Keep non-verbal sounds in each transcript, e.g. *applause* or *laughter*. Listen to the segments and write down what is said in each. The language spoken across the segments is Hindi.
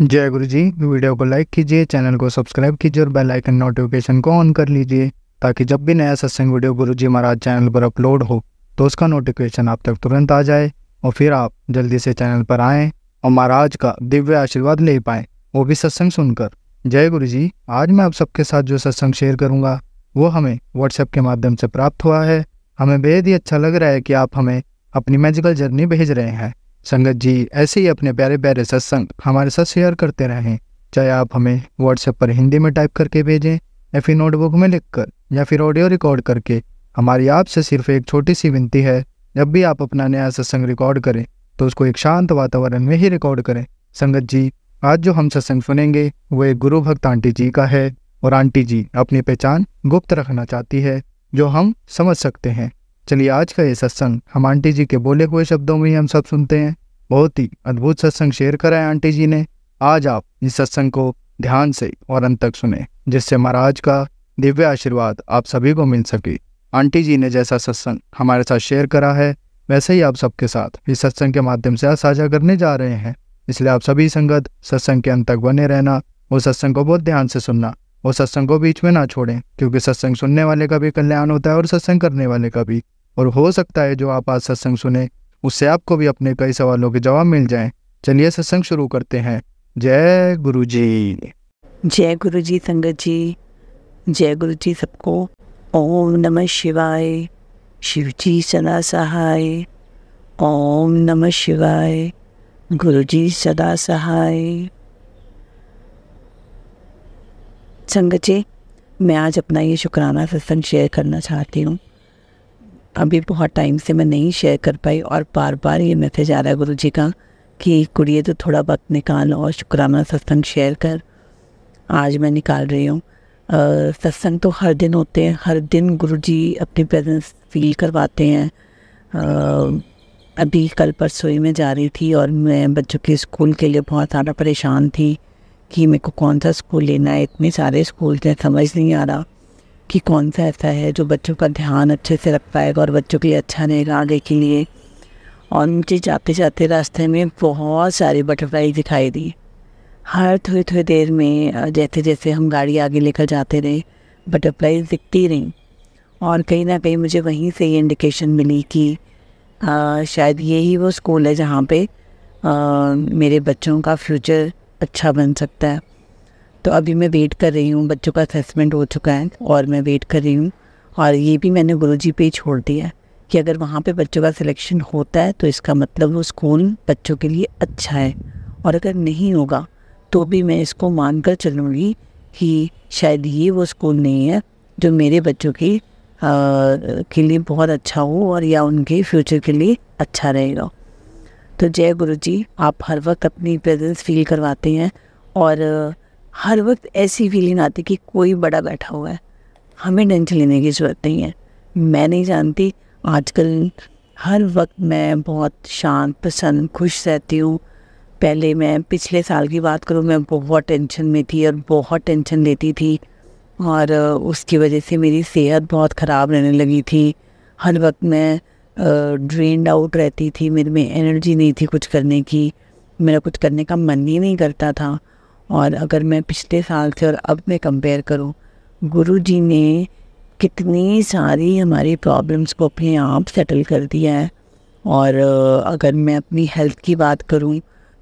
जय गुरु जी वीडियो को लाइक कीजिए चैनल को सब्सक्राइब कीजिए और बेल आइकन नोटिफिकेशन को ऑन कर लीजिए ताकि जब भी नया सत्संग वीडियो गुरु जी महाराज चैनल पर अपलोड हो तो उसका नोटिफिकेशन आप तक तुरंत आ जाए और फिर आप जल्दी से चैनल पर आएँ और महाराज का दिव्य आशीर्वाद ले पाएँ वो भी सत्संग सुनकर जय गुरु जी आज मैं आप सबके साथ जो सत्संग शेयर करूँगा वो हमें व्हाट्सएप के माध्यम से प्राप्त हुआ है हमें बेहद ही अच्छा लग रहा है कि आप हमें अपनी मैजिकल जर्नी भेज रहे हैं संगत जी ऐसे ही अपने प्यारे प्यारे सत्संग हमारे साथ शेयर करते रहें चाहे आप हमें व्हाट्सएप पर हिंदी में टाइप करके भेजें या फिर नोटबुक में लिखकर या फिर ऑडियो रिकॉर्ड करके हमारी आपसे सिर्फ एक छोटी सी विनती है जब भी आप अपना नया सत्संग रिकॉर्ड करें तो उसको एक शांत वातावरण में ही रिकॉर्ड करें संगत जी आज जो हम सत्संग सुनेंगे वो एक गुरु भक्त आंटी जी का है और आंटी जी अपनी पहचान गुप्त रखना चाहती है जो हम समझ सकते हैं चलिए आज का ये सत्संग हम आंटी जी के बोले हुए शब्दों में ही हम सब सुनते हैं बहुत ही अद्भुत सत्संग शेयर कराए आंटी जी ने आज आप इस सत्संग को ध्यान से और अंत तक सुने जिससे महाराज का दिव्य आशीर्वाद आप सभी को मिल सके आंटी जी ने जैसा सत्संग हमारे साथ शेयर करा है वैसे ही आप सबके साथ इस सत्संग के माध्यम से आज साझा करने जा रहे हैं इसलिए आप सभी संगत सत्संग के अंत तक बने रहना वो सत्संग को बहुत ध्यान से सुनना वो सत्संग को बीच में ना छोड़ें क्योंकि सत्संग सुनने वाले का भी कल्याण होता है और सत्संग करने वाले का भी और हो सकता है जो आप आज सत्संग सुने उससे आपको भी अपने कई सवालों के जवाब मिल जाएं चलिए सत्संग शुरू करते हैं जय गुरु जी जय गुरु जी संगत जी जय गुरु जी सबको ओम नमः शिवाय शिव जी सदा सहाय ओम नमः शिवाय गुरु जी सदा सहाय संगत जी मैं आज अपना ये शुक्राना सत्संग शेयर करना चाहती हूँ अभी बहुत टाइम से मैं नहीं शेयर कर पाई और बार बार ये मैसेज आ रहा है गुरु जी का कि कुड़िए तो थोड़ा वक्त निकाल और शुक्राना सत्संग शेयर कर आज मैं निकाल रही हूँ सत्संग तो हर दिन होते हैं हर दिन गुरु जी अपनी प्रेजेंस फील करवाते हैं आ, अभी कल परसों ही में जा रही थी और मैं बच्चों के स्कूल के लिए बहुत ज़्यादा परेशान थी कि मेरे को कौन सा स्कूल लेना है इतने सारे स्कूल थे समझ नहीं आ रहा कि कौन सा ऐसा है जो बच्चों का ध्यान अच्छे से रख पाएगा और बच्चों के लिए अच्छा रहेगा आगे के लिए और मुझे जाते जाते रास्ते में बहुत सारी बटरफ्लाई दिखाई दी हर थोड़ी थोड़ी देर में जैसे जैसे हम गाड़ी आगे लेकर जाते रहे बटरफ्लाई दिखती रहीं और कहीं ना कहीं मुझे वहीं से ये इंडिकेशन मिली कि आ, शायद ही वो स्कूल है जहाँ पे आ, मेरे बच्चों का फ्यूचर अच्छा बन सकता है तो अभी मैं वेट कर रही हूँ बच्चों का असेसमेंट हो चुका है और मैं वेट कर रही हूँ और ये भी मैंने गुरु जी पे छोड़ दिया है कि अगर वहाँ पर बच्चों का सिलेक्शन होता है तो इसका मतलब वो स्कूल बच्चों के लिए अच्छा है और अगर नहीं होगा तो भी मैं इसको मान कर चलूँगी कि शायद ये वो स्कूल नहीं है जो मेरे बच्चों की के लिए बहुत अच्छा हो और या उनके फ्यूचर के लिए अच्छा रहेगा तो जय गुरुजी आप हर वक्त अपनी प्रेजेंस फील करवाते हैं और हर वक्त ऐसी फीलिंग आती कि कोई बड़ा बैठा हुआ है हमें टेंशन लेने की ज़रूरत नहीं है मैं नहीं जानती आजकल हर वक्त मैं बहुत शांत पसंद खुश रहती हूँ पहले मैं पिछले साल की बात करूँ मैं बहुत टेंशन में थी और बहुत टेंशन लेती थी और उसकी वजह से मेरी सेहत बहुत ख़राब रहने लगी थी हर वक्त मैं ड्रेंड आउट रहती थी मेरे में एनर्जी नहीं थी कुछ करने की मेरा कुछ करने का मन ही नहीं करता था और अगर मैं पिछले साल से और अब मैं कंपेयर करूँ गुरु जी ने कितनी सारी हमारी प्रॉब्लम्स को अपने आप सेटल कर दिया है और अगर मैं अपनी हेल्थ की बात करूँ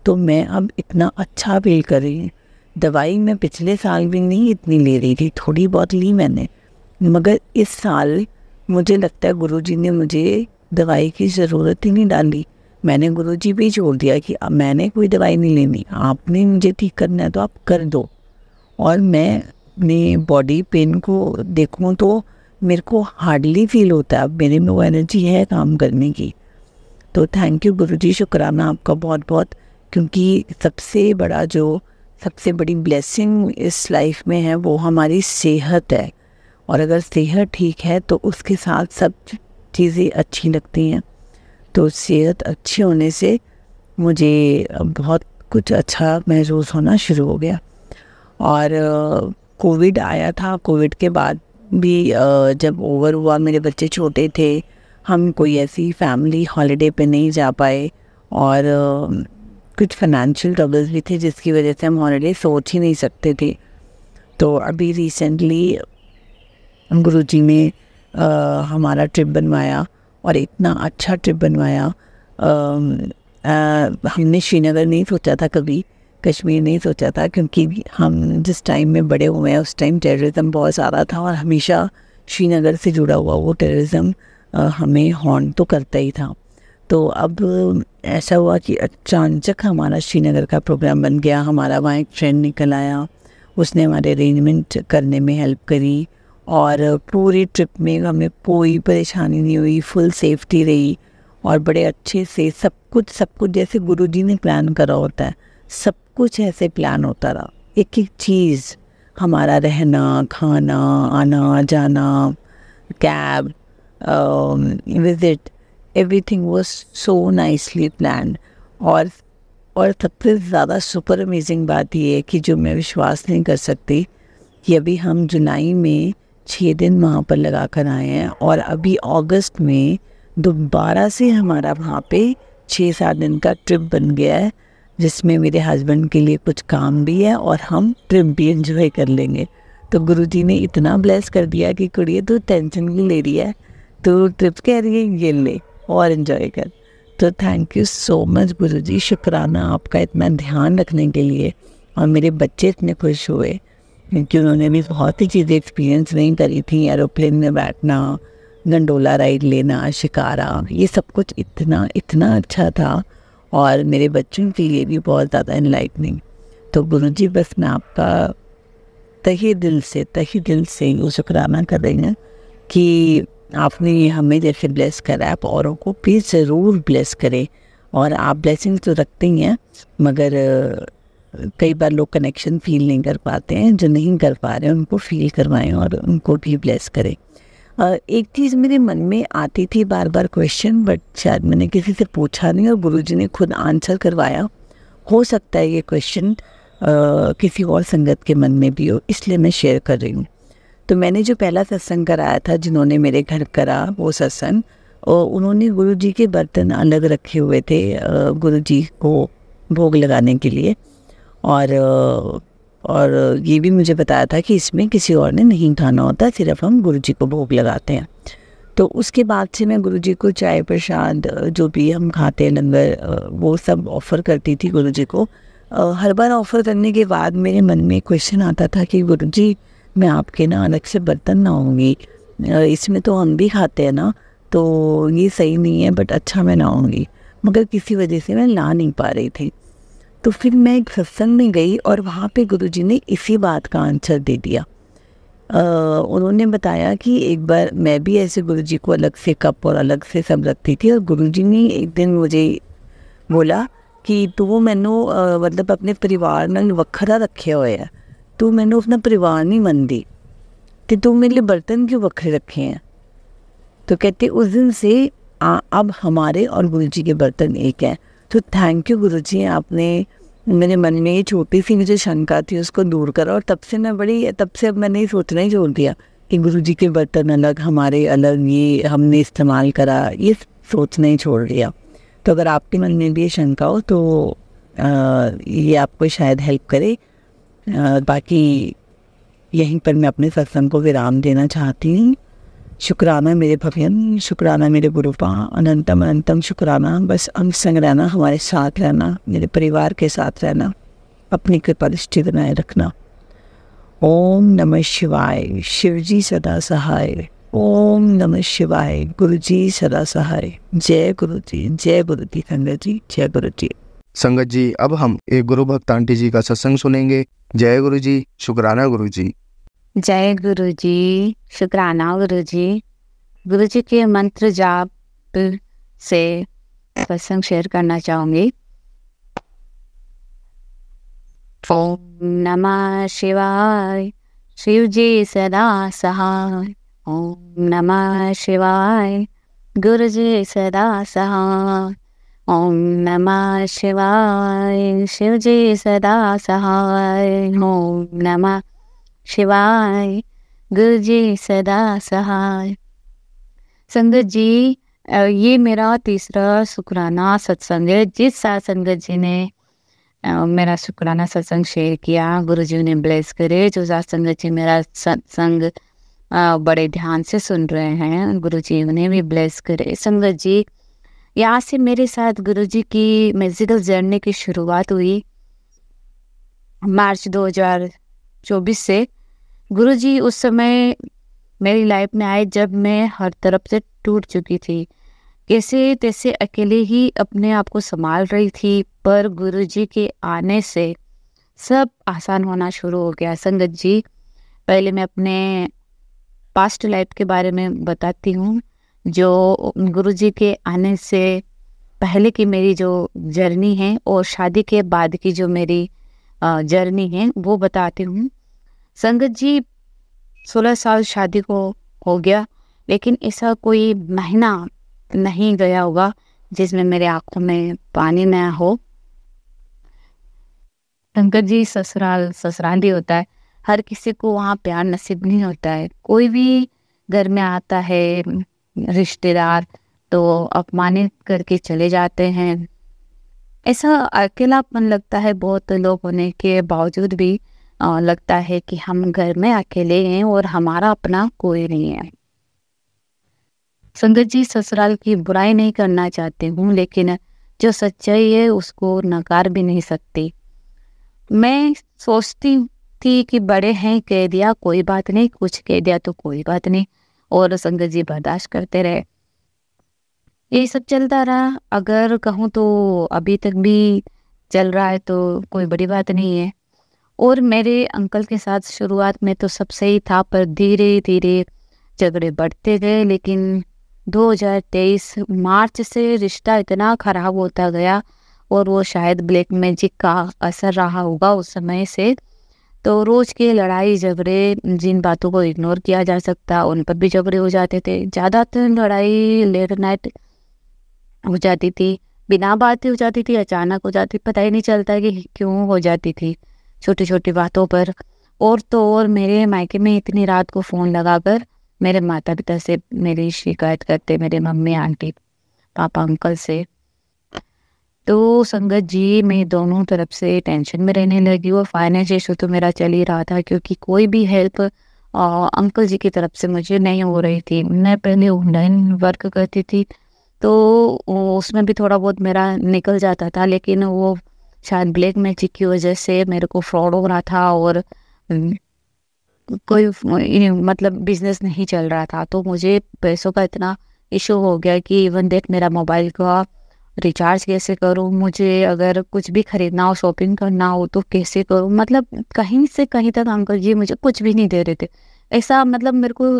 तो मैं अब इतना अच्छा फील कर रही हूँ दवाई मैं पिछले साल भी नहीं इतनी ले रही थी थोड़ी बहुत ली मैंने मगर इस साल मुझे लगता है गुरुजी ने मुझे दवाई की ज़रूरत ही नहीं डाली मैंने गुरुजी भी छोड़ दिया कि मैंने कोई दवाई नहीं लेनी आपने मुझे ठीक करना है तो आप कर दो और मैं अपनी बॉडी पेन को देखूँ तो मेरे को हार्डली फील होता है मेरे में वो एनर्जी है काम करने की तो थैंक यू गुरु जी शुक्राना आपका बहुत बहुत क्योंकि सबसे बड़ा जो सबसे बड़ी ब्लेसिंग इस लाइफ में है वो हमारी सेहत है और अगर सेहत ठीक है तो उसके साथ सब चीज़ें अच्छी लगती हैं तो सेहत अच्छी होने से मुझे बहुत कुछ अच्छा महसूस होना शुरू हो गया और कोविड आया था कोविड के बाद भी जब ओवर हुआ मेरे बच्चे छोटे थे हम कोई ऐसी फैमिली हॉलिडे पे नहीं जा पाए और कुछ फाइनेंशियल ट्रबल्स भी थे जिसकी वजह से हम हॉलिडे सोच ही नहीं सकते थे तो अभी रिसेंटली गुरु जी ने हमारा ट्रिप बनवाया और इतना अच्छा ट्रिप बनवाया हमने श्रीनगर नहीं सोचा था कभी कश्मीर नहीं सोचा था क्योंकि हम जिस टाइम में बड़े हुए हैं उस टाइम टेररिज्म बहुत ज़्यादा था और हमेशा श्रीनगर से जुड़ा हुआ वो टेररिज्म हमें हॉर्न तो करता ही था तो अब ऐसा हुआ कि अचानक हमारा श्रीनगर का प्रोग्राम बन गया हमारा वहाँ एक फ्रेंड निकल आया उसने हमारे अरेंजमेंट करने में हेल्प करी और पूरी ट्रिप में हमें कोई परेशानी नहीं हुई फुल सेफ्टी रही और बड़े अच्छे से सब कुछ सब कुछ जैसे जी ने प्लान करा होता है सब कुछ ऐसे प्लान होता रहा एक एक चीज़ हमारा रहना खाना आना जाना cab visit everything was so nicely plan और और सबसे ज़्यादा सुपर अमेजिंग बात यह है कि जो मैं विश्वास नहीं कर सकती कि अभी हम जुलाई में छः दिन वहाँ पर लगा कर आए हैं और अभी अगस्त में दोबारा से हमारा वहाँ पे छः सात दिन का ट्रिप बन गया है जिसमें मेरे हस्बैंड के लिए कुछ काम भी है और हम ट्रिप भी इन्जॉय कर लेंगे तो गुरुजी ने इतना ब्लेस कर दिया कि कुड़िए तू टेंशन भी ले रही है तो ट्रिप कह रही है ये ले और इन्जॉय कर तो थैंक यू सो मच जी शुक्राना आपका इतना ध्यान रखने के लिए और मेरे बच्चे इतने खुश हुए क्योंकि उन्होंने भी बहुत ही चीज़ें एक्सपीरियंस नहीं करी थी एरोप्लेन में बैठना गंडोला राइड लेना शिकारा ये सब कुछ इतना इतना अच्छा था और मेरे बच्चों के लिए भी बहुत ज़्यादा इनलाइटनिंग तो गुरु जी बस मैं आपका तही दिल से तही दिल से वो शुक्राना कर रही हैं कि आपने हमें जैसे ब्लेस करा आप औरों को प्लीज़ ज़रूर ब्लेस करें और आप ब्लेसिंग तो रखते ही हैं मगर कई बार लोग कनेक्शन फील नहीं कर पाते हैं जो नहीं कर पा रहे उनको फील करवाएं और उनको भी ब्लेस करें एक चीज़ मेरे मन में आती थी बार बार क्वेश्चन बट शायद मैंने किसी से पूछा नहीं और गुरु ने खुद आंसर करवाया हो सकता है ये क्वेश्चन किसी और संगत के मन में भी हो इसलिए मैं शेयर कर रही हूँ तो मैंने जो पहला सत्संग कराया था जिन्होंने मेरे घर करा वो सत्संग और उन्होंने गुरु जी के बर्तन अलग रखे हुए थे गुरु जी को भोग लगाने के लिए और और ये भी मुझे बताया था कि इसमें किसी और ने नहीं खाना होता सिर्फ हम गुरु जी को भोग लगाते हैं तो उसके बाद से मैं गुरु जी को चाय प्रसाद जो भी हम खाते हैं लंगर वो सब ऑफ़र करती थी गुरु जी को हर बार ऑफ़र करने के बाद मेरे मन में क्वेश्चन आता था कि गुरु जी मैं आपके ना अलग से बर्तन ना होंगी इसमें तो हम भी खाते हैं ना तो ये सही नहीं है बट अच्छा मैं ना होंगी मगर किसी वजह से मैं ला नहीं पा रही थी तो फिर मैं एक सत्संग में गई और वहाँ पे गुरुजी ने इसी बात का आंसर दे दिया आ, उन्होंने बताया कि एक बार मैं भी ऐसे गुरुजी को अलग से कप और अलग से सब रखती थी और गुरुजी ने एक दिन मुझे बोला कि मैनु मतलब अपने परिवार ਆਪਣੇ ਪਰਿਵਾਰ रखे ਵੱਖਰਾ है तू ਤੂੰ अपना परिवार नहीं मन दी तो तू मेरे लिए बर्तन क्यों वखरे रखे हैं तो कहते उस दिन से अब हमारे और गुरु जी के बर्तन एक हैं तो थैंक यू गुरु जी आपने मेरे मन में ये छोटी सी मुझे शंका थी उसको दूर करा और तब से मैं बड़ी तब से अब मैंने सोचना ही छोड़ दिया कि गुरु जी के बर्तन अलग हमारे अलग ये हमने इस्तेमाल करा ये सोचना ही छोड़ दिया तो अगर आपके मन में भी ये शंका हो तो आ, ये आपको शायद हेल्प करे आ, बाकी यहीं पर मैं अपने सत्संग को विराम देना चाहती हूँ शुक्राना मेरे भगवान शुक्राना मेरे गुरुपा अनंतम अनंतम शुक्राना बस अंग संग रहना हमारे साथ रहना मेरे परिवार के साथ रहना अपनी कृपा दृष्टि बनाए रखना ओम नमः शिवाय शिवजी सदा सहाय ओम नमः शिवाय गुरु जी सदा सहाय जय गुरु जी जय गुरु जी संगत जी जय गुरु जी संगत जी अब हम एक गुरु भक्त आंटी जी का सत्संग सुनेंगे जय गुरु जी शुक्राना गुरु जी जय गुरु जी शुक्राना गुरु जी गुरु जी के मंत्र जाप से प्रसंग शेयर करना चाहूंगी ओम नमः शिवाय शिव जी सदा सहाय ओम नमः शिवाय गुरु जी सदा सहाय ओम नमः शिवाय शिव जी सदा सहाय ओम नमः शिवाय गुरु जी सदा सहाय संगत जी ये मेरा तीसरा शुक्राना सत्संग है जिस साल संगत जी ने मेरा शुक्राना सत्संग शेयर किया गुरु जी ने ब्लेस करे जो साथ संगत जी मेरा सत्संग बड़े ध्यान से सुन रहे हैं गुरु जी उन्हें भी ब्लेस करे संगत जी यहाँ से मेरे साथ गुरु जी की म्यूजिकल जर्नी की शुरुआत हुई मार्च 2024 से गुरु जी उस समय मेरी लाइफ में आए जब मैं हर तरफ से टूट चुकी थी कैसे तैसे अकेले ही अपने आप को संभाल रही थी पर गुरु जी के आने से सब आसान होना शुरू हो गया संगत जी पहले मैं अपने पास्ट लाइफ के बारे में बताती हूँ जो गुरु जी के आने से पहले की मेरी जो जर्नी है और शादी के बाद की जो मेरी जर्नी है वो बताती हूँ संगत जी सोलह साल शादी को हो गया लेकिन ऐसा कोई महीना नहीं गया होगा जिसमें मेरे आंखों में पानी ना हो शंकर जी ससुराल ससुराल ही होता है हर किसी को वहाँ प्यार नसीब नहीं होता है कोई भी घर में आता है रिश्तेदार तो अपमानित करके चले जाते हैं ऐसा अकेलापन लगता है बहुत लोग होने के बावजूद भी लगता है कि हम घर में अकेले हैं और हमारा अपना कोई नहीं है संगत जी ससुराल की बुराई नहीं करना चाहती हूँ लेकिन जो सच्चाई है उसको नकार भी नहीं सकती मैं सोचती थी कि बड़े हैं कह दिया कोई बात नहीं कुछ कह दिया तो कोई बात नहीं और संगत जी बर्दाश्त करते रहे ये सब चलता रहा अगर कहूँ तो अभी तक भी चल रहा है तो कोई बड़ी बात नहीं है और मेरे अंकल के साथ शुरुआत में तो सब सही था पर धीरे धीरे झगड़े बढ़ते गए लेकिन 2023 मार्च से रिश्ता इतना ख़राब होता गया और वो शायद ब्लैक मैजिक का असर रहा होगा उस समय से तो रोज़ के लड़ाई झगड़े जिन बातों को इग्नोर किया जा सकता उन पर भी झगड़े हो जाते थे ज़्यादातर लड़ाई लेट नाइट हो जाती थी बिना बात हो जाती थी अचानक हो जाती पता ही नहीं चलता कि क्यों हो जाती थी छोटी छोटी बातों पर और तो और मेरे मायके में इतनी रात को फ़ोन लगाकर मेरे माता पिता से मेरी शिकायत करते मेरे मम्मी आंटी पापा अंकल से तो संगत जी मैं दोनों तरफ से टेंशन में रहने लगी और फाइनेंस इशू तो मेरा चल ही रहा था क्योंकि कोई भी हेल्प आ, अंकल जी की तरफ से मुझे नहीं हो रही थी मैं पहले ऑनलाइन वर्क करती थी तो उसमें भी थोड़ा बहुत मेरा निकल जाता था लेकिन वो शायद ब्लैक मैजिक की वजह से मेरे को फ्रॉड हो रहा था और कोई मतलब बिजनेस नहीं चल रहा था तो मुझे पैसों का इतना इशू हो गया कि इवन देख मेरा मोबाइल का रिचार्ज कैसे करूँ मुझे अगर कुछ भी ख़रीदना हो शॉपिंग करना हो तो कैसे करूँ मतलब कहीं से कहीं तक अंकल जी मुझे कुछ भी नहीं दे रहे थे ऐसा मतलब मेरे को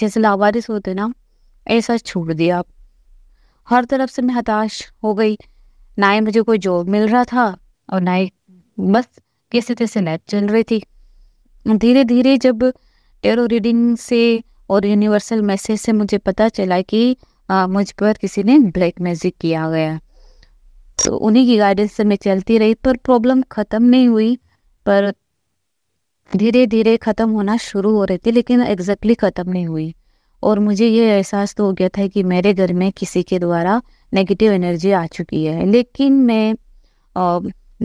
जैसे लावारिस होते ना ऐसा छोड़ दिया हर तरफ से मैं हताश हो गई ना ही मुझे कोई जॉब मिल रहा था और ही बस कैसे तैसे लाइफ चल रही थी धीरे धीरे जब टेरो रीडिंग से और यूनिवर्सल मैसेज से मुझे पता चला कि आ, मुझ पर किसी ने ब्लैक मैजिक किया गया तो उन्हीं की गाइडेंस से मैं चलती रही पर प्रॉब्लम ख़त्म नहीं हुई पर धीरे धीरे ख़त्म होना शुरू हो रही थी लेकिन एग्जैक्टली ख़त्म नहीं हुई और मुझे ये एहसास तो हो गया था कि मेरे घर में किसी के द्वारा नेगेटिव एनर्जी आ चुकी है लेकिन मैं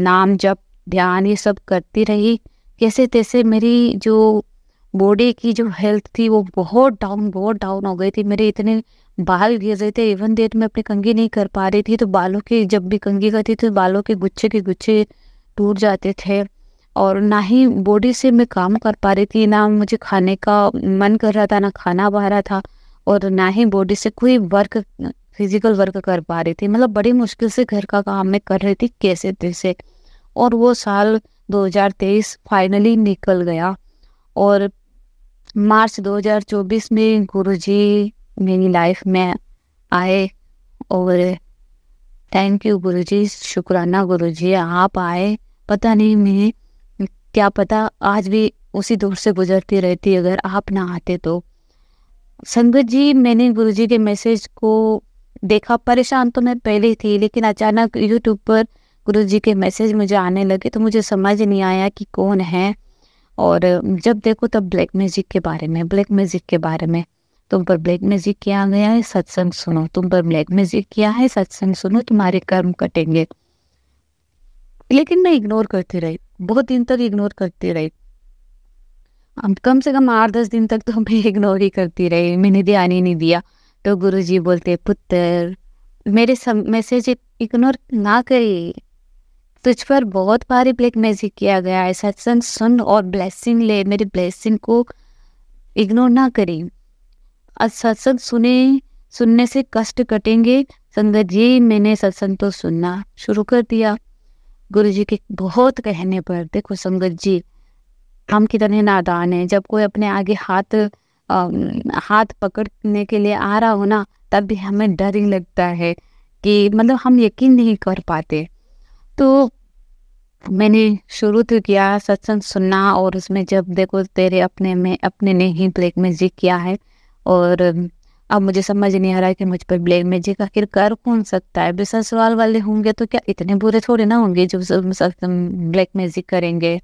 नाम जप ध्यान ये सब करती रही कैसे तैसे मेरी जो बॉडी की जो हेल्थ थी वो बहुत डाउन बहुत डाउन हो गई थी मेरे इतने बाल गिर रहे थे इवन देर में अपनी कंगी नहीं कर पा रही थी तो बालों की जब भी कंगी करती थी तो बालों के गुच्छे के गुच्छे टूट जाते थे और ना ही बॉडी से मैं काम कर पा रही थी ना मुझे खाने का मन कर रहा था ना खाना बह रहा था और ना ही बॉडी से कोई वर्क फिजिकल वर्क कर पा रही थी मतलब बड़ी मुश्किल से घर का काम मैं कर रही थी कैसे तैसे तो और वो साल 2023 फाइनली निकल गया और मार्च 2024 में गुरुजी मेरी लाइफ में आए और थैंक यू गुरुजी शुक्राना गुरुजी आप आए पता नहीं मैं क्या पता आज भी उसी दौर से गुजरती रहती अगर आप ना आते तो संगत जी मैंने गुरुजी के मैसेज को देखा परेशान तो मैं पहले ही थी लेकिन अचानक यूट्यूब पर गुरु जी के मैसेज मुझे आने लगे तो मुझे समझ नहीं आया कि कौन है और जब देखो तब ब्लैक म्यूजिक के बारे में ब्लैक म्यूजिक के बारे में तुम पर ब्लैक म्यूजिक किया गया है सत्संग सुनो तुम पर ब्लैक म्यूजिक किया है सत्संग सुनो तुम्हारे कर्म कटेंगे लेकिन मैं इग्नोर करती रही बहुत दिन तक इग्नोर करती रही कम से कम आठ दस दिन तक तो मैं इग्नोर *laughs* ही करती रही मैंने ध्यान ही नहीं दिया तो गुरुजी बोलते पुत्र मेरे सब मैसेज इग्नोर ना करी तुझ पर बहुत भारी ब्लैक मैजिक किया गया है सत्संग सुन और ब्लेसिंग ले मेरी ब्लेसिंग को इग्नोर ना करी आज सत्संग सुने सुनने से कष्ट कटेंगे संगत जी मैंने सत्संग तो सुनना शुरू कर दिया गुरु जी के बहुत कहने पर देखो संगत जी हम कितने नादान हैं जब कोई अपने आगे हाथ हाथ पकड़ने के लिए आ रहा हो ना तब भी हमें डर ही लगता है कि मतलब हम यकीन नहीं कर पाते तो मैंने शुरू तो किया सत्संग सुनना और उसमें जब देखो तेरे अपने में अपने ने ही ब्लैक मैजिक किया है और अब मुझे समझ नहीं आ रहा है कि मुझ पर ब्लैक मैजिक आखिर कर कौन सकता है बिजनेस सवाल वाले होंगे तो क्या इतने बुरे थोड़े ना होंगे जो ब्लैक मैजिक करेंगे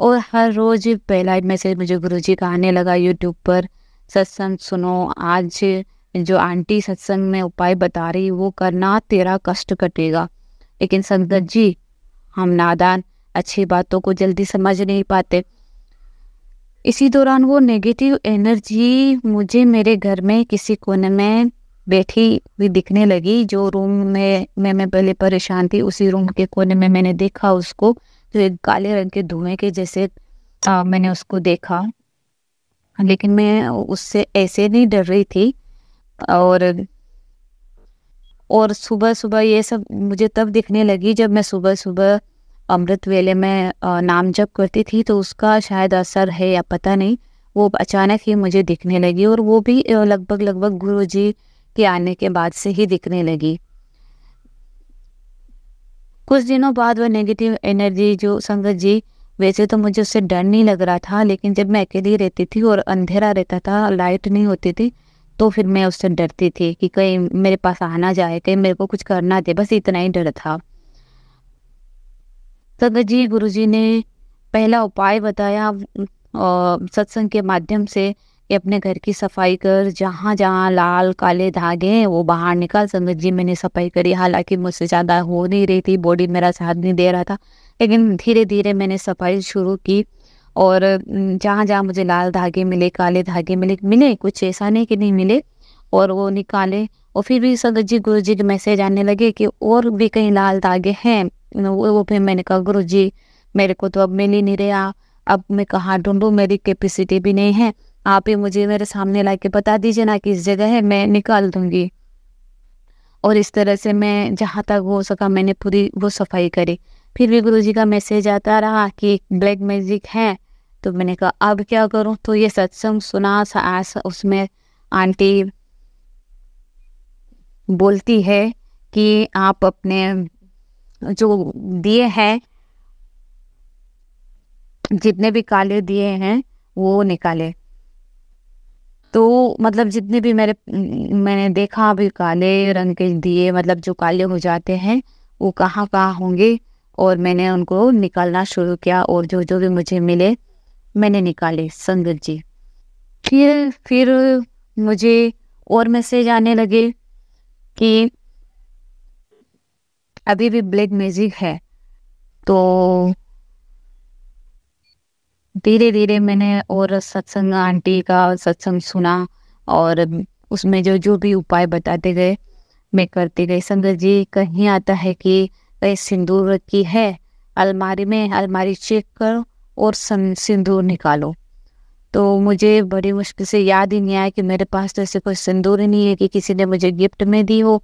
और हर रोज़ पहला मैसेज मुझे गुरु जी का आने लगा यूट्यूब पर सत्संग सुनो आज जो आंटी सत्संग में उपाय बता रही वो करना तेरा कष्ट कटेगा लेकिन संगत हम्म। जी हम नादान अच्छी बातों को जल्दी समझ नहीं पाते इसी दौरान वो नेगेटिव एनर्जी मुझे मेरे घर में किसी कोने में बैठी हुई दिखने लगी जो रूम में मैं मैं पहले परेशान थी उसी रूम के कोने में मैंने देखा उसको तो एक काले रंग के धुएं के जैसे आ, मैंने उसको देखा लेकिन मैं उससे ऐसे नहीं डर रही थी और और सुबह सुबह ये सब मुझे तब दिखने लगी जब मैं सुबह सुबह अमृत वेले में नाम जप करती थी तो उसका शायद असर है या पता नहीं वो अचानक ही मुझे दिखने लगी और वो भी लगभग लगभग गुरु जी के आने के बाद से ही दिखने लगी कुछ दिनों बाद वह नेगेटिव एनर्जी जो संगत जी वैसे तो मुझे उससे डर नहीं लग रहा था लेकिन जब मैं अकेली रहती थी और अंधेरा रहता था लाइट नहीं होती थी तो फिर मैं उससे डरती थी कि कहीं मेरे पास आना जाए कहीं मेरे को कुछ करना दे बस इतना ही डर था संगत जी गुरु जी ने पहला उपाय बताया सत्संग के माध्यम से कि अपने घर की सफाई कर जहाँ जहाँ लाल काले धागे हैं वो बाहर निकाल संगत जी मैंने सफाई करी हालांकि मुझसे ज़्यादा हो नहीं रही थी बॉडी मेरा साथ नहीं दे रहा था लेकिन धीरे धीरे मैंने सफाई शुरू की और जहाँ जहाँ मुझे लाल धागे मिले काले धागे मिले मिले कुछ ऐसा नहीं कि नहीं मिले और वो निकाले और फिर भी संगत जी गुरु जी के मैसेज आने लगे कि और भी कहीं लाल धागे हैं वो, वो फिर मैंने कहा गुरु जी मेरे को तो अब मिल ही नहीं रहा अब मैं कहाँ ढूंढूँ मेरी कैपेसिटी भी नहीं है आप ही मुझे मेरे सामने ला के बता दीजिए ना किस जगह है मैं निकाल दूंगी और इस तरह से मैं जहाँ तक हो सका मैंने पूरी वो सफाई करी फिर भी गुरुजी का मैसेज आता रहा कि ब्लैक मैजिक है तो मैंने कहा अब क्या करूँ तो ये सत्संग सुना सा उसमें आंटी बोलती है कि आप अपने जो दिए हैं जितने भी काले दिए हैं वो निकाले तो मतलब जितने भी मेरे मैंने देखा अभी काले रंग के दिए मतलब जो काले हो जाते हैं वो कहाँ कहाँ होंगे और मैंने उनको निकालना शुरू किया और जो जो भी मुझे मिले मैंने निकाले संगत जी फिर फिर मुझे और मैसेज आने लगे कि अभी भी ब्लैक मैजिक है तो धीरे धीरे मैंने और सत्संग आंटी का सत्संग सुना और उसमें जो जो भी उपाय बताते गए मैं करती गई संगत जी कहीं आता है कि कहीं सिंदूर की है अलमारी में अलमारी चेक करो और सिंदूर निकालो तो मुझे बड़ी मुश्किल से याद ही नहीं आया कि मेरे पास तो ऐसे कोई सिंदूर ही नहीं है कि किसी ने मुझे गिफ्ट में दी हो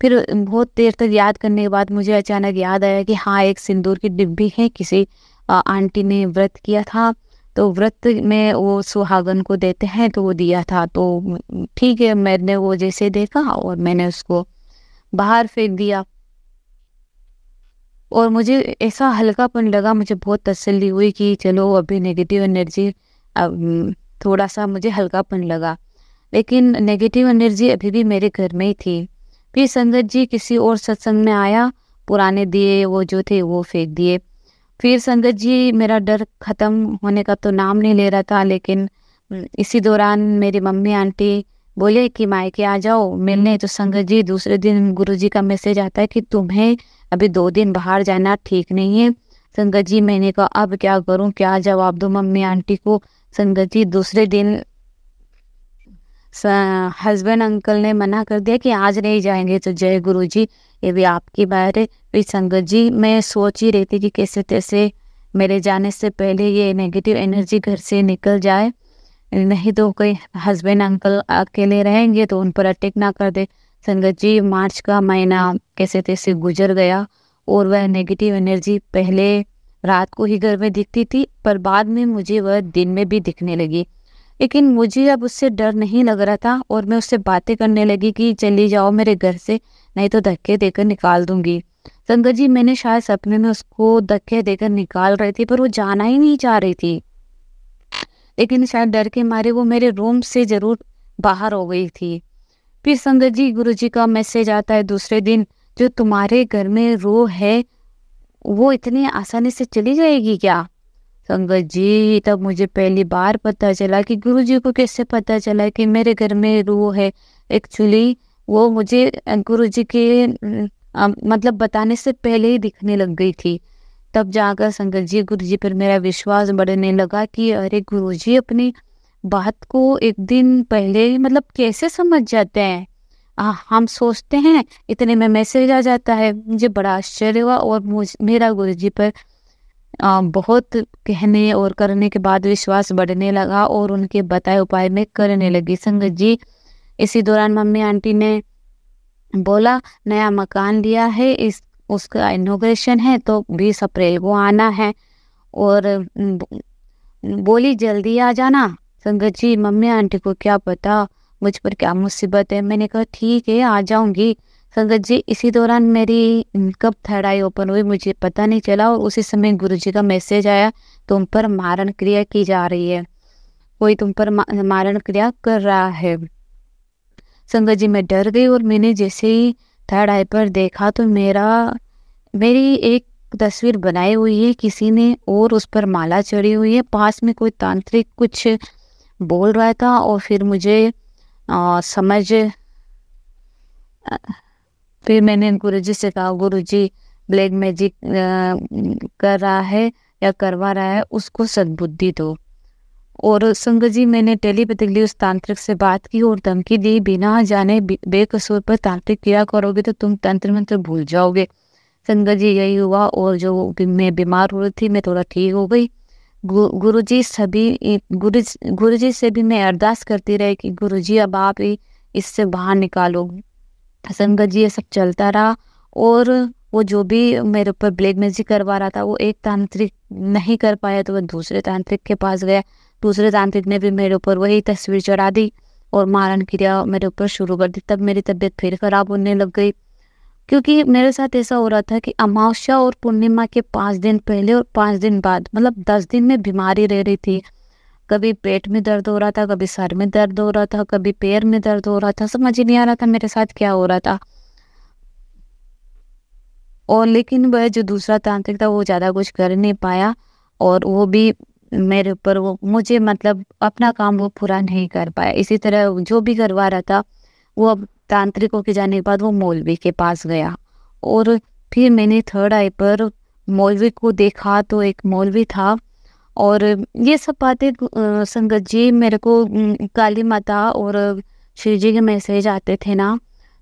फिर बहुत देर तक याद करने के बाद मुझे अचानक याद आया कि हाँ एक सिंदूर की डिब्बी है किसी आंटी ने व्रत किया था तो व्रत में वो सुहागन को देते हैं तो वो दिया था तो ठीक है मैंने वो जैसे देखा और मैंने उसको बाहर फेंक दिया और मुझे ऐसा हल्कापन लगा मुझे बहुत तसल्ली हुई कि चलो अभी नेगेटिव एनर्जी थोड़ा सा मुझे हल्कापन लगा लेकिन नेगेटिव एनर्जी अभी भी मेरे घर में ही थी फिर संगत जी किसी और सत्संग में आया पुराने दिए वो जो थे वो फेंक दिए फिर संगत जी मेरा डर खत्म होने का तो नाम नहीं ले रहा था लेकिन इसी दौरान मेरी मम्मी आंटी बोले कि मायके आ जाओ मिलने तो संगत जी दूसरे दिन गुरु जी का मैसेज आता है कि तुम्हें अभी दो दिन बाहर जाना ठीक नहीं है संगत जी मैंने कहा अब क्या करूं क्या जवाब दो मम्मी आंटी को संगत जी दूसरे दिन हस्बैंड अंकल ने मना कर दिया कि आज नहीं जाएंगे तो जय गुरु जी ये भी आपकी बात है फिर संगत जी मैं सोच ही रही थी कि कैसे तैसे मेरे जाने से पहले ये नेगेटिव एनर्जी घर से निकल जाए नहीं तो कोई हस्बैंड अंकल अकेले रहेंगे तो उन पर अटैक ना कर दे संगत जी मार्च का महीना कैसे तैसे गुजर गया और वह नेगेटिव एनर्जी पहले रात को ही घर में दिखती थी पर बाद में मुझे वह दिन में भी दिखने लगी लेकिन मुझे अब उससे डर नहीं लग रहा था और मैं उससे बातें करने लगी कि चली जाओ मेरे घर से नहीं तो धक्के देकर निकाल दूंगी शंकर जी मैंने शायद सपने में उसको धक्के देकर निकाल रही थी पर वो जाना ही नहीं चाह रही थी लेकिन शायद डर के मारे वो मेरे रूम से ज़रूर बाहर हो गई थी फिर संगत जी गुरु जी का मैसेज आता है दूसरे दिन जो तुम्हारे घर में रो है वो इतनी आसानी से चली जाएगी क्या संगत जी तब मुझे पहली बार पता चला कि गुरु जी को कैसे पता चला कि मेरे घर में रूह है एक्चुअली वो मुझे गुरु जी के आ, मतलब बताने से पहले ही दिखने लग गई थी तब जाकर संगत जी गुरु जी पर मेरा विश्वास बढ़ने लगा कि अरे गुरु जी अपनी बात को एक दिन पहले मतलब कैसे समझ जाते हैं आ, हम सोचते हैं इतने में मैसेज आ जाता है मुझे बड़ा आश्चर्य हुआ और मुझ मेरा गुरु जी पर बहुत कहने और करने के बाद विश्वास बढ़ने लगा और उनके बताए उपाय में करने लगी संगत जी इसी दौरान मम्मी आंटी ने बोला नया मकान लिया है इस उसका इनोग्रेशन है तो बीस अप्रैल को आना है और बोली जल्दी आ जाना संगत जी मम्मी आंटी को क्या पता मुझ पर क्या मुसीबत है मैंने कहा ठीक है आ जाऊंगी संगत जी इसी दौरान मेरी कब थर्ड आई ओपन हुई मुझे पता नहीं चला और उसी समय गुरु जी का मैसेज आया तुम पर मारण क्रिया की जा रही है कोई तुम पर मारण क्रिया कर रहा है संगत जी मैं डर गई और मैंने जैसे ही थर्ड आई पर देखा तो मेरा मेरी एक तस्वीर बनाई हुई है किसी ने और उस पर माला चढ़ी हुई है पास में कोई तांत्रिक कुछ बोल रहा था और फिर मुझे आ, समझ आ, फिर मैंने गुरु जी से कहा गुरु जी ब्लैक मैजिक कर रहा है या करवा रहा है उसको सदबुद्धि दो और संघ जी मैंने टेलीपैथिकली उस तांत्रिक से बात की और धमकी दी बिना जाने बेकसूर पर तांत्रिक क्रिया करोगे तो तुम तंत्र मंत्र भूल जाओगे संघ जी यही हुआ और जो मैं बीमार हो रही थी मैं थोड़ा ठीक हो गई गु, गुरु जी सभी गुरु गुरु जी से भी मैं अरदास करती रही कि गुरु जी अब आप ही इससे बाहर निकालोगे संगत जी ये सब चलता रहा और वो जो भी मेरे ऊपर ब्लैक मेजिक करवा रहा था वो एक तांत्रिक नहीं कर पाया तो वह दूसरे तांत्रिक के पास गया दूसरे तांत्रिक ने भी मेरे ऊपर वही तस्वीर चढ़ा दी और मारन क्रिया मेरे ऊपर शुरू कर दी तब मेरी तबीयत फिर खराब होने लग गई क्योंकि मेरे साथ ऐसा हो रहा था कि अमावस्या और पूर्णिमा के पाँच दिन पहले और पाँच दिन बाद मतलब दस दिन में बीमारी रह रही थी कभी पेट में दर्द हो रहा था कभी सर में दर्द हो रहा था कभी पैर में दर्द हो रहा था समझ ही नहीं आ रहा था मेरे साथ क्या हो रहा था और लेकिन वह जो दूसरा तांत्रिक था वो ज़्यादा कुछ कर नहीं पाया और वो भी मेरे ऊपर वो मुझे मतलब अपना काम वो पूरा नहीं कर पाया इसी तरह जो भी करवा रहा था वो अब तांत्रिकों के जाने के बाद वो मौलवी के पास गया और फिर मैंने थर्ड आई पर मौलवी को देखा तो एक मौलवी था और ये सब बातें संगत जी मेरे को काली माता और शिव जी के मैसेज आते थे ना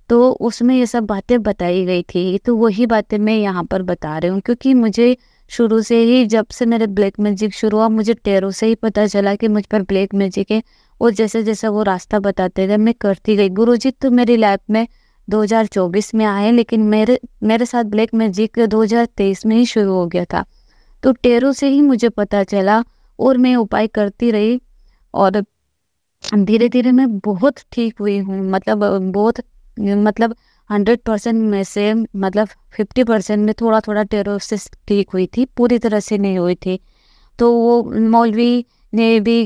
तो उसमें ये सब बातें बताई गई थी तो वही बातें मैं यहाँ पर बता रही हूँ क्योंकि मुझे शुरू से ही जब से मेरे ब्लैक मैजिक शुरू हुआ मुझे टेरों से ही पता चला कि मुझ पर ब्लैक मैजिक है और जैसे जैसे वो रास्ता बताते थे मैं करती गई गुरुजी तो मेरी लाइफ में 2024 में आए लेकिन मेरे मेरे साथ ब्लैक मैजिक 2023 में ही शुरू हो गया था तो टेरों से ही मुझे पता चला और मैं उपाय करती रही और धीरे धीरे मैं बहुत ठीक हुई हूँ मतलब बहुत मतलब हंड्रेड परसेंट में से मतलब फिफ्टी परसेंट में थोड़ा थोड़ा टेरों से ठीक हुई थी पूरी तरह से नहीं हुई थी तो वो मौलवी ने भी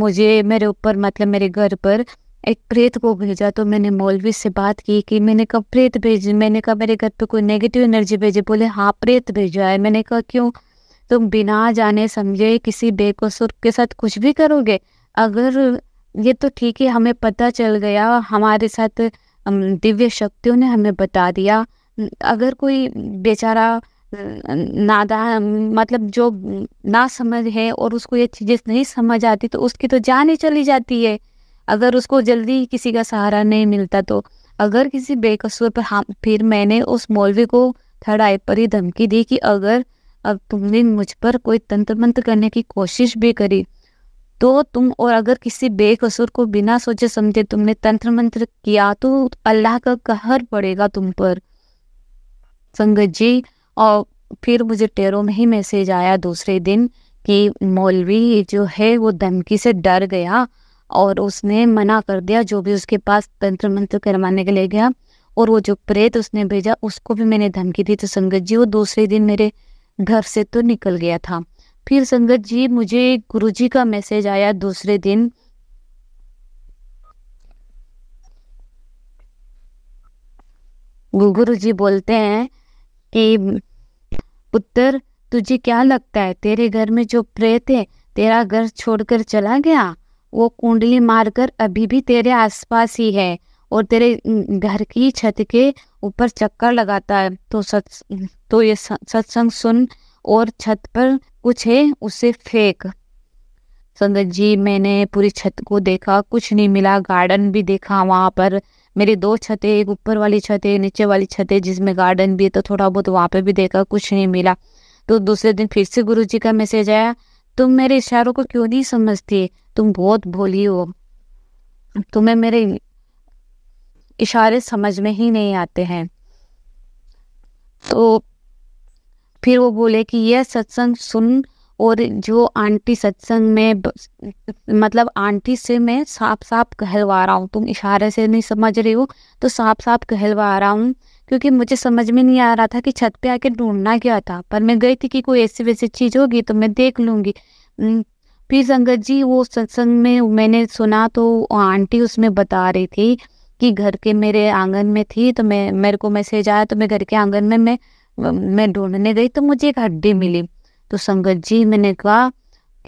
मुझे मेरे ऊपर मतलब मेरे घर पर एक प्रेत को भेजा तो मैंने मौलवी से बात की कि मैंने कहा प्रेत भेज मैंने कहा मेरे घर पे कोई नेगेटिव एनर्जी भेजे बोले हाँ प्रेत भेजा है मैंने कहा क्यों तुम बिना जाने समझे किसी बेकसूर के साथ कुछ भी करोगे अगर ये तो ठीक है हमें पता चल गया हमारे साथ दिव्य शक्तियों ने हमें बता दिया अगर कोई बेचारा नादा मतलब जो ना समझ है और उसको ये चीज़ें नहीं समझ आती तो उसकी तो जान ही चली जाती है अगर उसको जल्दी किसी का सहारा नहीं मिलता तो अगर किसी बेकसूर पर हम हाँ, फिर मैंने उस मौलवी को थर्ड आई पर ही धमकी दी कि अगर अब तुमने मुझ पर कोई तंत्र मंत्र करने की कोशिश भी करी तो तुम और अगर किसी बेकसूर को बिना सोचे समझे तुमने तंत्र मंत्र किया तो अल्लाह का कहर पड़ेगा तुम पर संगत जी और फिर मुझे टेरो में ही मैसेज आया दूसरे दिन कि मौलवी जो है वो धमकी से डर गया और उसने मना कर दिया जो भी उसके पास तंत्र मंत्र करवाने के लिए गया और वो जो प्रेत उसने भेजा उसको भी मैंने धमकी दी तो संगत जी वो दूसरे दिन मेरे घर से तो निकल गया था फिर संगत जी मुझे गुरु जी का मैसेज आया दूसरे दिन गुरु जी बोलते हैं कि पुत्र तुझे क्या लगता है तेरे घर में जो प्रेत है तेरा घर छोड़कर चला गया वो कुंडली मारकर अभी भी तेरे आसपास ही है और तेरे घर की छत के ऊपर चक्कर लगाता है तो सच तो ये सत्संग सुन और छत पर कुछ है उसे फेंक संगत जी मैंने पूरी छत को देखा कुछ नहीं मिला गार्डन भी देखा वहां पर मेरे दो छतें एक ऊपर वाली छत है नीचे वाली छत है जिसमें गार्डन भी है तो थोड़ा बहुत वहां पे भी देखा कुछ नहीं मिला तो दूसरे दिन फिर से गुरु जी का मैसेज आया तुम मेरे इशारों को क्यों नहीं समझती तुम बहुत भोली हो तुम्हें मेरे इशारे समझ में ही नहीं आते हैं तो फिर वो बोले कि यह सत्संग सुन और जो आंटी सत्संग में मतलब आंटी से मैं साफ साफ कहलवा रहा हूँ तुम इशारे से नहीं समझ रही हो तो साफ साफ कहलवा रहा हूँ क्योंकि मुझे समझ में नहीं आ रहा था कि छत पे आके ढूंढना क्या था पर मैं गई थी कि कोई ऐसी वैसी चीज़ होगी तो मैं देख लूँगी फिर संगत जी वो सत्संग में मैंने सुना तो आंटी उसमें बता रही थी कि घर के मेरे आंगन में थी तो मैं मेरे को मैसेज आया तो मैं घर के आंगन में मैं मैं ढूंढने गई तो मुझे एक हड्डी मिली तो संगत जी मैंने कहा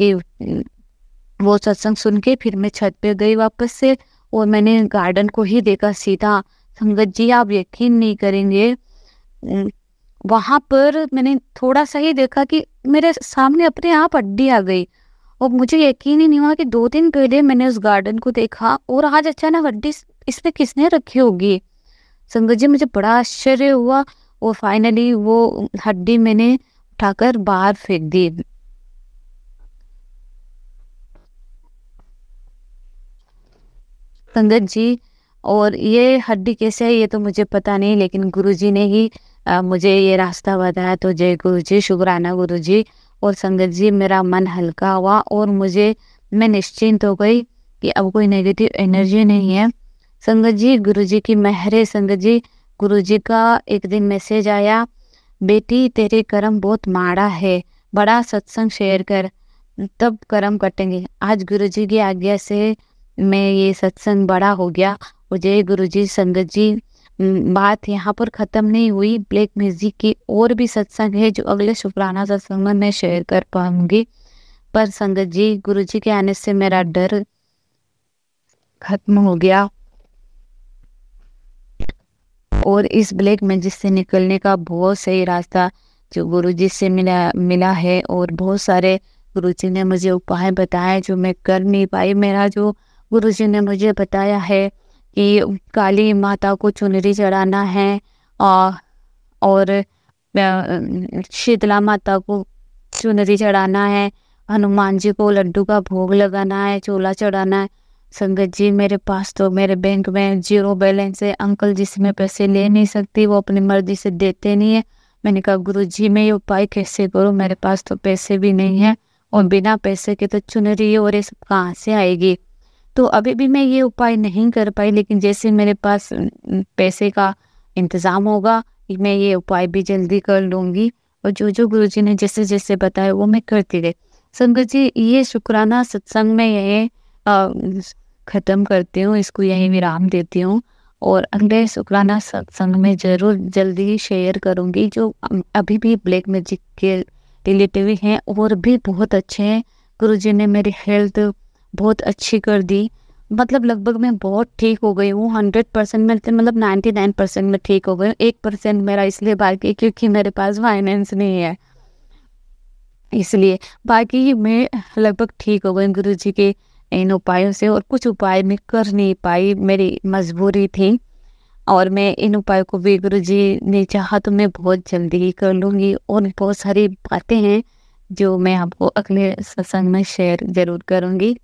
कि वो सत्संग सुन के फिर मैं छत पे गई वापस से और मैंने गार्डन को ही देखा सीधा संगत जी आप यकीन नहीं करेंगे वहां पर मैंने थोड़ा सा ही देखा कि मेरे सामने अपने आप हड्डी आ गई और मुझे यकीन ही नहीं हुआ कि दो दिन पहले मैंने उस गार्डन को देखा और आज अचानक हड्डी इसमें किसने रखी होगी संगत जी मुझे बड़ा आश्चर्य हुआ और फाइनली वो हड्डी मैंने उठाकर बाहर फेंक दी संगत जी और ये हड्डी कैसे है ये तो मुझे पता नहीं लेकिन गुरुजी ने ही आ, मुझे ये रास्ता बताया तो जय गुरुजी शुक्राना गुरुजी और संगत जी मेरा मन हल्का हुआ और मुझे मैं निश्चिंत हो गई कि अब कोई नेगेटिव एनर्जी नहीं है संगत जी गुरुजी की मेहर है संगत जी गुरुजी का एक दिन मैसेज आया बेटी तेरे कर्म बहुत माड़ा है बड़ा सत्संग शेयर कर तब कर्म कटेंगे आज गुरुजी की आज्ञा से मैं ये सत्संग बड़ा हो गया मुझे गुरुजी संगत जी बात यहाँ पर ख़त्म नहीं हुई ब्लैक म्यूजिक की और भी सत्संग है जो अगले शुक्राना सत्संग में मैं शेयर कर पाऊंगी पर संगत जी गुरु जी के आने से मेरा डर खत्म हो गया और इस ब्लैक मैजिक से निकलने का बहुत सही रास्ता जो गुरु जी से मिला मिला है और बहुत सारे गुरु जी ने मुझे उपाय बताए जो मैं कर नहीं पाई मेरा जो गुरु जी ने मुझे बताया है कि काली माता को चुनरी चढ़ाना है आ, और शीतला माता को चुनरी चढ़ाना है हनुमान जी को लड्डू का भोग लगाना है चोला चढ़ाना है संगत जी मेरे पास तो मेरे बैंक में जीरो बैलेंस है अंकल जी से मैं पैसे ले नहीं सकती वो अपनी मर्जी से देते नहीं है मैंने कहा गुरु जी मैं ये उपाय कैसे करूँ मेरे पास तो पैसे भी नहीं है और बिना पैसे के तो चुनरी और ये सब कहाँ से आएगी तो अभी भी मैं ये उपाय नहीं कर पाई लेकिन जैसे मेरे पास पैसे का इंतज़ाम होगा मैं ये उपाय भी जल्दी कर लूंगी और जो जो गुरु जी ने जैसे जैसे बताया वो मैं करती रही संगत जी ये शुक्राना सत्संग में ये ख़त्म करती हूँ इसको यही हम्म। विराम देती हूँ और अगले शुक्राना सत्संग में ज़रूर जल्दी शेयर करूँगी जो अभी भी ब्लैक मैजिक के रिलेटिव हैं और भी बहुत अच्छे हैं गुरु जी ने मेरी हेल्थ बहुत अच्छी कर दी मतलब लगभग मैं बहुत ठीक हो गई हूँ हंड्रेड परसेंट में मतलब नाइन्टी नाइन परसेंट में ठीक हो गई हूँ एक परसेंट मेरा इसलिए बाकी क्योंकि मेरे पास फाइनेंस नहीं है इसलिए बाकी मैं लगभग ठीक हो गई गुरु जी के इन उपायों से और कुछ उपाय मैं कर नहीं पाई मेरी मजबूरी थी और मैं इन उपायों को भी गुरु जी ने चाहा तो मैं बहुत जल्दी ही कर लूँगी और बहुत सारी बातें हैं जो मैं आपको अगले सत्संग में शेयर ज़रूर करूँगी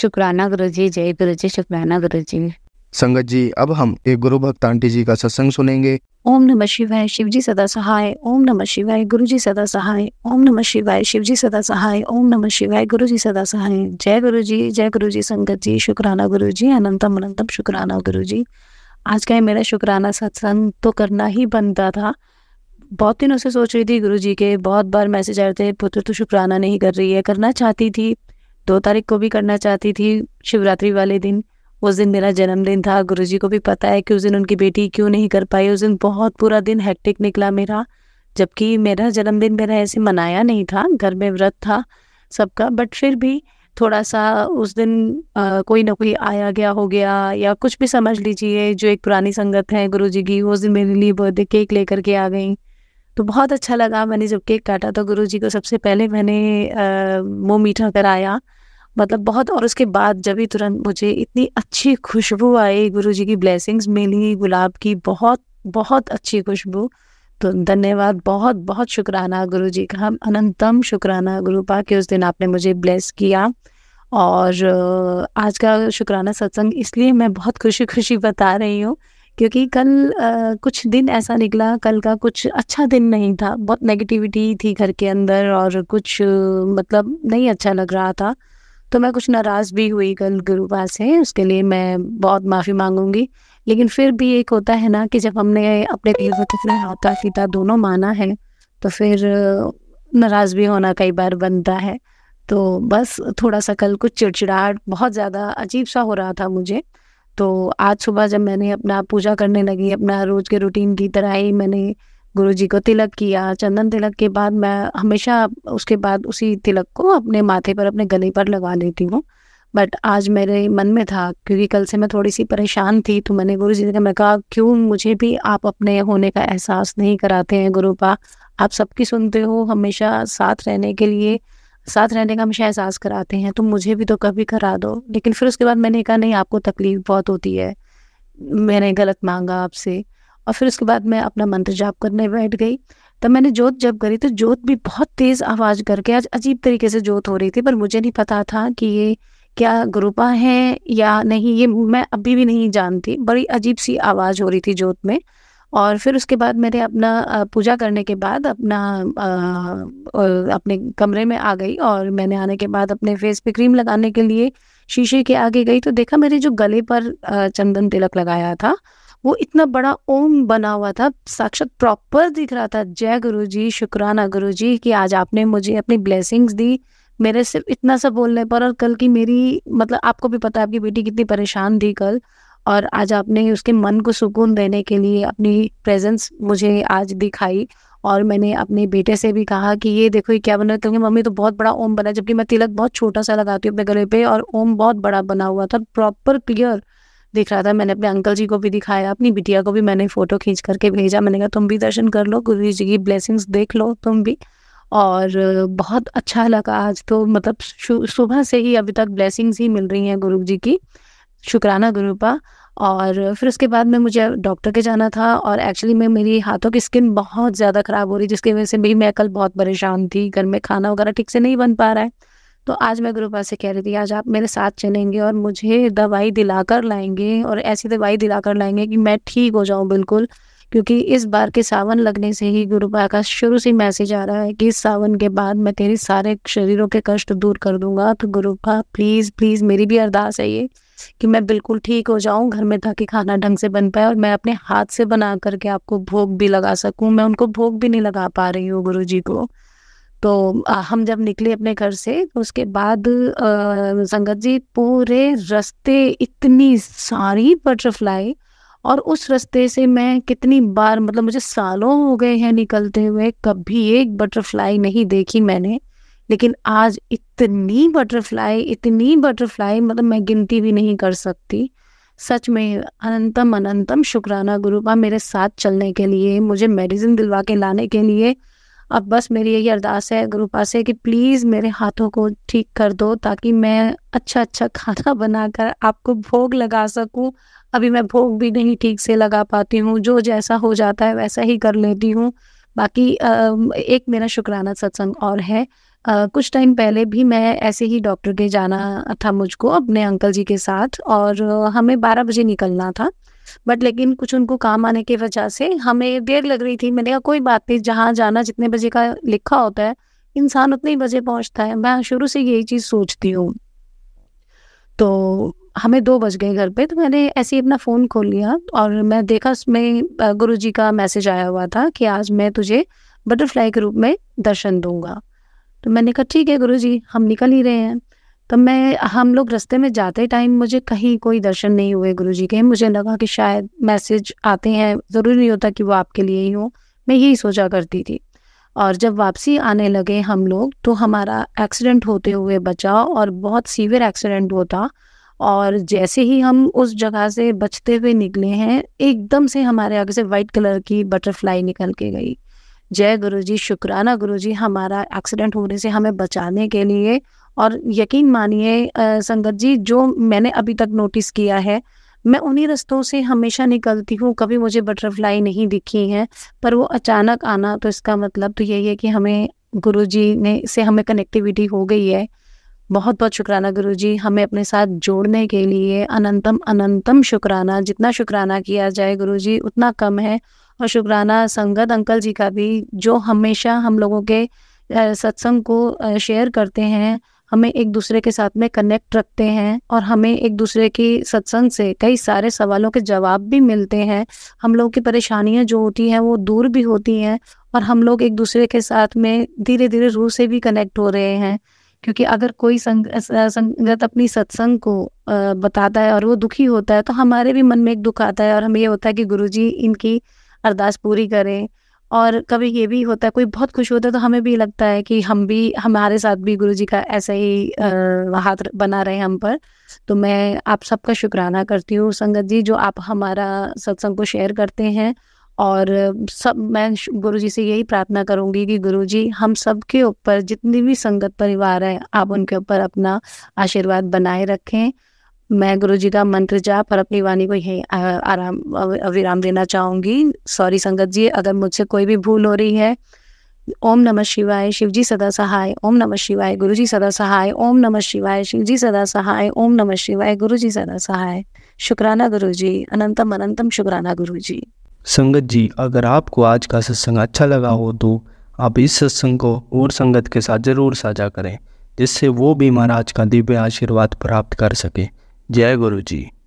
शुक्राना गुरु जी जय गुरु जी शुक्राना गुरु जी संगत जी अब हम एक गुरु भक्त आंटी जी का सत्संग सुनेंगे ओम नमः शिवाय शिव जी सदा सहाय ओम नमः शिवाय गुरु जी सदा सहाय ओम नमः शिवाय शिव जी सदा सहाय ओम नमः शिवाय गुरु जी सदा सहाय जय गुरु जी जय गुरु जी संगत जी शुक्राना गुरु जी अनंतम अनंतम शुक्राना गुरु जी आज का मेरा शुक्राना सत्संग तो करना ही बनता था बहुत दिनों से सोच रही थी गुरु जी के बहुत बार मैसेज आए थे पुत्र तो शुक्राना नहीं कर रही है करना चाहती थी दो तारीख को भी करना चाहती थी शिवरात्रि वाले दिन उस दिन मेरा जन्मदिन था गुरुजी को भी पता है कि उस दिन उनकी बेटी क्यों नहीं कर पाई उस दिन बहुत पूरा दिन हैक्टिक निकला मेरा जबकि मेरा जन्मदिन मेरा ऐसे मनाया नहीं था घर में व्रत था सबका बट फिर भी थोड़ा सा उस दिन आ, कोई ना कोई आया गया हो गया या कुछ भी समझ लीजिए जो एक पुरानी संगत है गुरु जी की उस दिन मेरे लिए बर्थडे केक लेकर के आ गई तो बहुत अच्छा लगा मैंने जब केक काटा तो गुरु जी को सबसे पहले मैंने मुँह मीठा कराया मतलब बहुत और उसके बाद जब ही तुरंत मुझे इतनी अच्छी खुशबू आई गुरु जी की ब्लेसिंग्स मिली गुलाब की बहुत बहुत अच्छी खुशबू तो धन्यवाद बहुत बहुत शुक्राना गुरु जी का हम अनंतम शुक्राना गुरु पा के उस दिन आपने मुझे ब्लेस किया और आज का शुक्राना सत्संग इसलिए मैं बहुत खुशी खुशी बता रही हूँ क्योंकि कल आ, कुछ दिन ऐसा निकला कल का कुछ अच्छा दिन नहीं था बहुत नेगेटिविटी थी घर के अंदर और कुछ मतलब नहीं अच्छा लग रहा था तो मैं कुछ नाराज़ भी हुई कल गुरुवार से उसके लिए मैं बहुत माफ़ी मांगूंगी लेकिन फिर भी एक होता है ना कि जब हमने अपने दिल को अपने माता पिता दोनों माना है तो फिर नाराज़ भी होना कई बार बनता है तो बस थोड़ा सा कल कुछ चिड़चिड़ाहट बहुत ज़्यादा अजीब सा हो रहा था मुझे तो आज सुबह जब मैंने अपना पूजा करने लगी अपना रोज के रूटीन की तरह ही मैंने गुरु जी को तिलक किया चंदन तिलक के बाद मैं हमेशा उसके बाद उसी तिलक को अपने माथे पर अपने गले पर लगा लेती हूँ बट आज मेरे मन में था क्योंकि कल से मैं थोड़ी सी परेशान थी तो मैंने गुरु जी ने कहा क्यों मुझे भी आप अपने होने का एहसास नहीं कराते हैं गुरु पा आप सबकी सुनते हो हमेशा साथ रहने के लिए साथ रहने का हमेशा एहसास कराते हैं तो मुझे भी तो कभी करा दो लेकिन फिर उसके बाद मैंने कहा नहीं आपको तकलीफ बहुत होती है मैंने गलत मांगा आपसे और फिर उसके बाद मैं अपना मंत्र जाप करने बैठ गई तब मैंने जोत जब करी तो जोत भी बहुत तेज़ आवाज़ करके आज अजीब तरीके से जोत हो रही थी पर मुझे नहीं पता था कि ये क्या ग्रुपा है या नहीं ये मैं अभी भी नहीं जानती बड़ी अजीब सी आवाज़ हो रही थी जोत में और फिर उसके बाद मैंने अपना पूजा करने के बाद अपना आ, अपने कमरे में आ गई और मैंने आने के बाद अपने फेस पे क्रीम लगाने के लिए शीशे के आगे गई तो देखा मेरे जो गले पर चंदन तिलक लगाया था वो इतना बड़ा ओम बना हुआ था साक्षात प्रॉपर दिख रहा था जय गुरु जी शुक्राना गुरु जी कि आज आपने मुझे अपनी ब्लेसिंग्स दी मेरे सिर्फ इतना सा बोलने पर और कल की मेरी मतलब आपको भी पता है आपकी बेटी कितनी परेशान थी कल और आज आपने उसके मन को सुकून देने के लिए अपनी प्रेजेंस मुझे आज दिखाई और मैंने अपने बेटे से भी कहा कि ये देखो ये क्या बना क्योंकि मम्मी तो बहुत बड़ा ओम बना जबकि मैं तिलक बहुत छोटा सा लगाती हूँ अपने गले पे और ओम बहुत बड़ा बना हुआ था प्रॉपर क्लियर दिख रहा था मैंने अपने अंकल जी को भी दिखाया अपनी बिटिया को भी मैंने फ़ोटो खींच करके भेजा मैंने कहा तुम भी दर्शन कर लो गुरु जी की ब्लेसिंग्स देख लो तुम भी और बहुत अच्छा लगा आज तो मतलब सुबह से ही अभी तक ब्लेसिंग्स ही मिल रही हैं गुरु जी की शुक्राना गुरु पा और फिर उसके बाद में मुझे डॉक्टर के जाना था और एक्चुअली मैं मेरी हाथों की स्किन बहुत ज़्यादा ख़राब हो रही जिसकी वजह से भी मैं कल बहुत परेशान थी घर में खाना वगैरह ठीक से नहीं बन पा रहा है तो आज मैं गुरुपा से कह रही थी आज आप मेरे साथ चलेंगे और मुझे दवाई दिलाकर लाएंगे और ऐसी दवाई दिलाकर लाएंगे कि मैं ठीक हो जाऊं बिल्कुल क्योंकि इस बार के सावन लगने से ही गुरुपा का शुरू से मैसेज आ रहा है कि इस सावन के बाद मैं तेरे सारे शरीरों के कष्ट दूर कर दूंगा तो गुरुपा प्लीज़ प्लीज़ मेरी भी अरदास है ये कि मैं बिल्कुल ठीक हो जाऊं घर में कि खाना ढंग से बन पाए और मैं अपने हाथ से बना करके आपको भोग भी लगा सकूं मैं उनको भोग भी नहीं लगा पा रही हूँ गुरु जी को तो हम जब निकले अपने घर से तो उसके बाद संगत जी पूरे रास्ते इतनी सारी बटरफ्लाई और उस रास्ते से मैं कितनी बार मतलब मुझे सालों हो गए हैं निकलते हुए कभी एक बटरफ्लाई नहीं देखी मैंने लेकिन आज इतनी बटरफ्लाई इतनी बटरफ्लाई मतलब मैं गिनती भी नहीं कर सकती सच में अनंतम अनंतम शुक्राना गुरुपा मेरे साथ चलने के लिए मुझे मेडिसिन दिलवा के लाने के लिए अब बस मेरी यही अरदास है गुरु पास है कि प्लीज़ मेरे हाथों को ठीक कर दो ताकि मैं अच्छा अच्छा खाना *laughs* बनाकर आपको भोग लगा सकूं अभी मैं भोग भी नहीं ठीक से लगा पाती हूँ जो जैसा हो जाता है वैसा ही कर लेती हूँ बाकी एक मेरा शुक्राना सत्संग और है कुछ टाइम पहले भी मैं ऐसे ही डॉक्टर के जाना था मुझको अपने अंकल जी के साथ और हमें बारह बजे निकलना था बट लेकिन कुछ उनको काम आने की वजह से हमें देर लग रही थी मैंने कहा कोई बात नहीं जहाँ जाना जितने बजे का लिखा होता है इंसान उतने ही बजे पहुंचता है मैं शुरू से यही चीज़ सोचती हूँ तो हमें दो बज गए घर पे तो मैंने ऐसे ही अपना फ़ोन खोल लिया और मैं देखा उसमें गुरु जी का मैसेज आया हुआ था कि आज मैं तुझे बटरफ्लाई के रूप में दर्शन दूंगा तो मैंने कहा ठीक है गुरु जी हम निकल ही रहे हैं तो मैं हम लोग रास्ते में जाते टाइम मुझे कहीं कोई दर्शन नहीं हुए गुरु जी के मुझे लगा कि शायद मैसेज आते हैं ज़रूरी नहीं होता कि वो आपके लिए ही हो मैं यही सोचा करती थी और जब वापसी आने लगे हम लोग तो हमारा एक्सीडेंट होते हुए बचा और बहुत सीवियर एक्सीडेंट होता और जैसे ही हम उस जगह से बचते हुए निकले हैं एकदम से हमारे आगे से वाइट कलर की बटरफ्लाई निकल के गई जय गुरुजी शुक्राना गुरुजी हमारा एक्सीडेंट होने से हमें बचाने के लिए और यकीन मानिए संगत जी जो मैंने अभी तक नोटिस किया है मैं उन्हीं रस्तों से हमेशा निकलती हूँ कभी मुझे बटरफ्लाई नहीं दिखी है पर वो अचानक आना तो इसका मतलब तो यही है कि हमें गुरु जी ने से हमें कनेक्टिविटी हो गई है बहुत बहुत शुक्राना गुरु जी हमें अपने साथ जोड़ने के लिए अनंतम अनंतम शुक्राना जितना शुक्राना किया जाए गुरु जी उतना कम है और शुक्राना संगत अंकल जी का भी जो हमेशा हम लोगों के सत्संग को शेयर करते हैं हमें एक दूसरे के साथ में कनेक्ट रखते हैं और हमें एक दूसरे की सत्संग से कई सारे सवालों के जवाब भी मिलते हैं हम लोग की परेशानियां जो होती हैं वो दूर भी होती हैं और हम लोग एक दूसरे के साथ में धीरे धीरे रूह से भी कनेक्ट हो रहे हैं क्योंकि अगर कोई संग, संगत अपनी सत्संग को बताता है और वो दुखी होता है तो हमारे भी मन में एक दुख आता है और हमें ये होता है कि गुरुजी इनकी अरदास पूरी करें और कभी ये भी होता है कोई बहुत खुश होता है तो हमें भी लगता है कि हम भी हमारे साथ भी गुरु जी का ऐसा ही हाथ बना रहे हम पर तो मैं आप सबका शुक्राना करती हूँ संगत जी जो आप हमारा सत्संग को शेयर करते हैं और सब मैं गुरु जी से यही प्रार्थना करूंगी कि गुरु जी हम सब के ऊपर जितनी भी संगत परिवार है आप उनके ऊपर अपना आशीर्वाद बनाए रखें मैं गुरु जी का मंत्र जाप और अपनी वाणी को यही आराम विराम देना चाहूंगी सॉरी संगत जी अगर मुझसे कोई भी भूल हो रही है ओम नमः शिवाय शिवजी सदा सहाय ओम नमः शिवाय गुरुजी सदा सहाय ओम नमः शिवाय शिवजी सदा सहाय ओम नमः शिवाय गुरुजी सदा सहाय शुक्राना गुरुजी अनंतम अनंतम शुक्राना गुरुजी संगत जी अगर आपको आज का सत्संग अच्छा लगा हो तो आप इस सत्संग को और संगत के साथ जरूर साझा करें जिससे वो भी महाराज का दिव्य आशीर्वाद प्राप्त कर सके जय गुरु जी